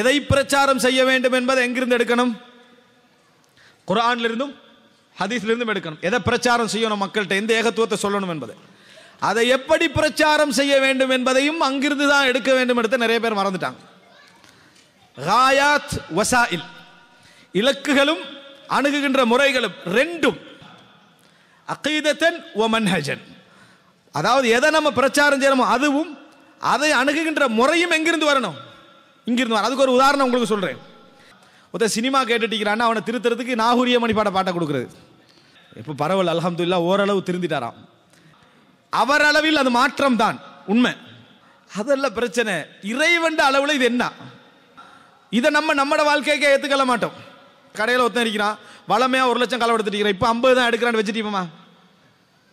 எதை பிரச்சாரம் செய்ய வேண்டும் என்பதை எங்கிருந்து எடுக்கணும் குரான்லிருந்தும் ஹதீஸ்லிருந்தும் எடுக்கணும் எதை பிரச்சாரம் செய்யணும் மக்கள்கிட்ட எந்த ஏகத்துவத்தை சொல்லணும் என்பதை அதை எப்படி பிரச்சாரம் செய்ய வேண்டும் என்பதையும் அங்கிருந்து தான் எடுக்க வேண்டும் எடுத்து நிறைய பேர் மறந்துட்டாங்க ஹாயாத் வசாயில் இலக்குகளும் அணுகுகின்ற முறைகளும் ரெண்டும் அகீதத்தன் அதாவது எதை நம்ம பிரச்சாரம் செய்யணுமோ அதுவும் அதை அணுகுகின்ற முறையும் எங்கிருந்து வரணும் இங்கிருந்து வர அதுக்கு ஒரு உதாரணம் உங்களுக்கு சொல்கிறேன் ஒருத்தர் சினிமா கேட்டுட்டிக்கிறான்னு அவனை திருத்துறதுக்கு நாகூரிய மணிப்பாட பாட்டை கொடுக்குறது இப்போ பரவல் அலமதுல்லா ஓரளவு திருந்திட்டாராம் அவரளவில் அது மாற்றம் தான் உண்மை அதெல்லாம் பிரச்சனை இறைவண்ட அளவில் இது என்ன இதை நம்ம நம்மட வாழ்க்கைக்கே ஏற்றுக்கல மாட்டோம் கடையில் ஒருத்தன் இருக்கிறான் வளமையாக ஒரு லட்சம் களை எடுத்துட்டு இப்போ ஐம்பது தான் எடுக்கிறான்னு வச்சுட்டீமா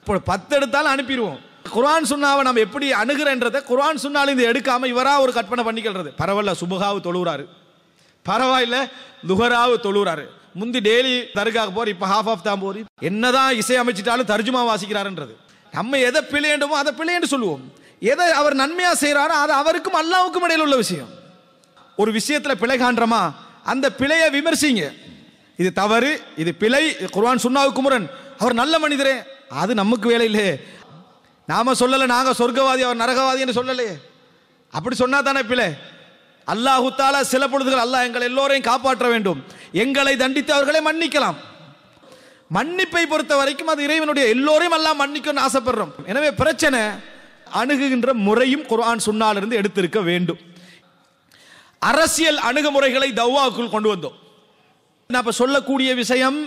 இப்போ பத்து எடுத்தாலும் அனுப்பிடுவோம் குரான் சுண்ணாவை நம்ம எப்படி அணுகிறன்றதை குரான் சுண்ணாலும் இது எடுக்காமல் இவராக ஒரு கற்பனை பண்ணிக்கிறது பரவாயில்ல சுபகாவு தொழுகிறாரு பரவாயில்ல லுகராவு தொழுகிறாரு முந்தி டெய்லி தருகாக போகிற இப்போ ஹாஃப் ஆஃப் தான் போகிறீர் என்னதான் இசை அமைச்சிட்டாலும் தர்ஜுமா வாசிக்கிறாருன்றது நம்ம எதை பிழையண்டுமோ அதை பிழையண்டு சொல்லுவோம் எதை அவர் நன்மையாக செய்கிறாரோ அது அவருக்கும் அல்லாவுக்கும் இடையில் உள்ள விஷயம் ஒரு விஷயத்தில் பிழை காண்றமா அந்த பிழையை விமர்சிங்க இது தவறு இது பிழை குர்வான் சுண்ணாவுக்கு முரன் அவர் நல்ல மனிதரே அது நமக்கு வேலை இல்லையே நாம் சொல்லலை நாங்கள் சொர்க்கவாதி அவர் நரகவாதின்னு சொல்லலையே அப்படி சொன்னா தானே பிள்ளை அல்லாஹுத்தால சில பொழுதுகள் அல்லாஹ் எங்களை எல்லோரையும் காப்பாற்ற வேண்டும் எங்களை தண்டித்து அவர்களை மன்னிக்கலாம் மன்னிப்பை பொறுத்த வரைக்கும் அது இறைவனுடைய எல்லோரையும் எல்லாம் மன்னிக்கணும்னு ஆசைப்படுறோம் எனவே பிரச்சனை அணுகுகின்ற முறையும் குர்ஆன் சொன்னாலிருந்து எடுத்திருக்க வேண்டும் அரசியல் அணுகுமுறைகளை தௌவாக்குள் கொண்டு வந்தோம் சொல்லக்கூடிய விஷயம்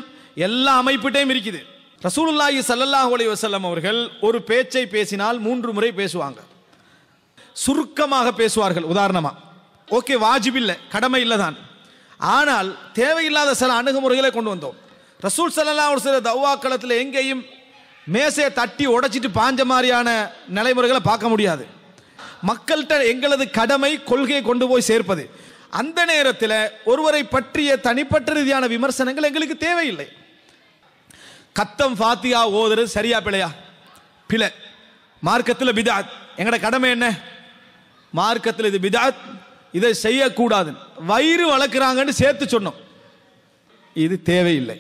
எல்லா அமைப்பிட்டையும் இருக்குது ரசூலுல்லாஹி சல்லல்லாஹ் அலி வசல்லம் அவர்கள் ஒரு பேச்சை பேசினால் மூன்று முறை பேசுவாங்க சுருக்கமாக பேசுவார்கள் உதாரணமாக ஓகே வாஜிப் இல்லை கடமை இல்லை தான் ஆனால் தேவையில்லாத சில அணுகுமுறைகளை கொண்டு வந்தோம் ரசூல் சல்லா ஒரு சில களத்தில் எங்கேயும் மேசையை தட்டி உடைச்சிட்டு பாஞ்ச மாதிரியான நிலைமுறைகளை பார்க்க முடியாது மக்கள்கிட்ட எங்களது கடமை கொள்கையை கொண்டு போய் சேர்ப்பது அந்த நேரத்தில் ஒருவரை பற்றிய தனிப்பட்ட ரீதியான விமர்சனங்கள் எங்களுக்கு தேவையில்லை கத்தம் ஃபாத்தியா ஓதுறது சரியா பிழையா பிழை மார்க்கத்தில் பிதாத் எங்கட கடமை என்ன மார்க்கத்தில் இது பிதாத் இதை செய்யக்கூடாது வயிறு வளர்க்குறாங்கன்னு சேர்த்து சொன்னோம் இது தேவையில்லை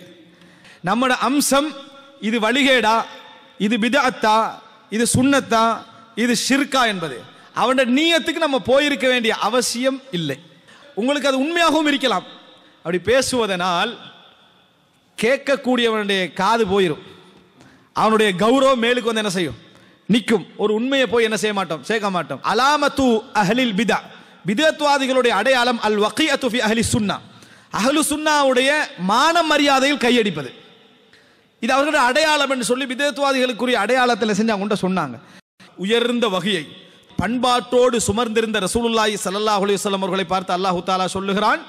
நம்மட அம்சம் இது வழிகேடா இது பிதாத்தா இது சுண்ணத்தா இது ஷிர்கா என்பது அவனோட நீயத்துக்கு நம்ம போயிருக்க வேண்டிய அவசியம் இல்லை உங்களுக்கு அது உண்மையாகவும் இருக்கலாம் அப்படி பேசுவதனால் கேட்கக்கூடியவனுடைய காது போயிடும் அவனுடைய கௌரவம் மேலுக்கு வந்து என்ன செய்யும் நிற்கும் ஒரு உண்மையை போய் என்ன செய்ய மாட்டோம் சேர்க்க மாட்டோம் அலாமத்து அஹலில் பிதா பிதத்வாதிகளுடைய அடையாளம் அல் வக்கி அத்துஃபி அஹலி சுன்னா அஹலு சுன்னாவுடைய மான மரியாதையில் கையடிப்பது இது அவர்களுடைய அடையாளம் என்று சொல்லி விதத்துவாதிகளுக்குரிய அடையாளத்தில் செஞ்சு அவங்க சொன்னாங்க உயர்ந்த வகையை பண்பாட்டோடு சுமர்ந்திருந்த ரசூலுல்லாஹி சல்லல்லாஹ் அலையுஸ்லம் அவர்களை பார்த்து அல்லாஹு தாலா சொல்லுகிறான்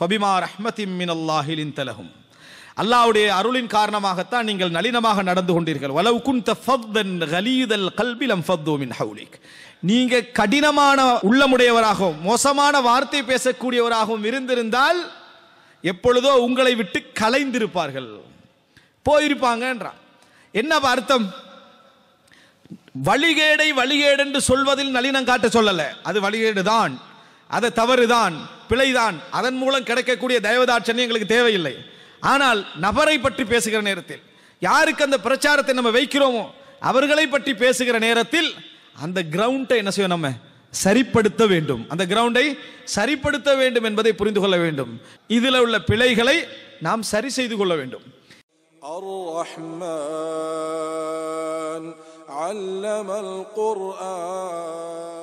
ஃபபிமா ரஹ்மத்தின் மின் அல்லாஹிலின் தலகும் அல்லாவுடைய அருளின் காரணமாகத்தான் நீங்கள் நளினமாக நடந்து கொண்டீர்கள் ஹவுலிக் நீங்க கடினமான உள்ளமுடையவராகவும் மோசமான வார்த்தை பேசக்கூடியவராகவும் இருந்திருந்தால் எப்பொழுதோ உங்களை விட்டு கலைந்திருப்பார்கள் போயிருப்பாங்கன்றான் என்ன அர்த்தம் வழிகேடை என்று சொல்வதில் நளினம் காட்ட சொல்லலை அது வழிகேடு தான் அது தவறுதான் பிழைதான் அதன் மூலம் கிடைக்கக்கூடிய தயவதாட்சணி எங்களுக்கு தேவையில்லை ஆனால் நபரை பற்றி பேசுகிற நேரத்தில் யாருக்கு அந்த பிரச்சாரத்தை நம்ம வைக்கிறோமோ அவர்களை பற்றி பேசுகிற நேரத்தில் அந்த கிரவுண்டை என்ன செய்யும் நம்ம சரிப்படுத்த வேண்டும் அந்த கிரவுண்டை சரிப்படுத்த வேண்டும் என்பதை புரிந்து கொள்ள வேண்டும் இதில் உள்ள பிழைகளை நாம் சரி செய்து கொள்ள வேண்டும் குர்ஆன்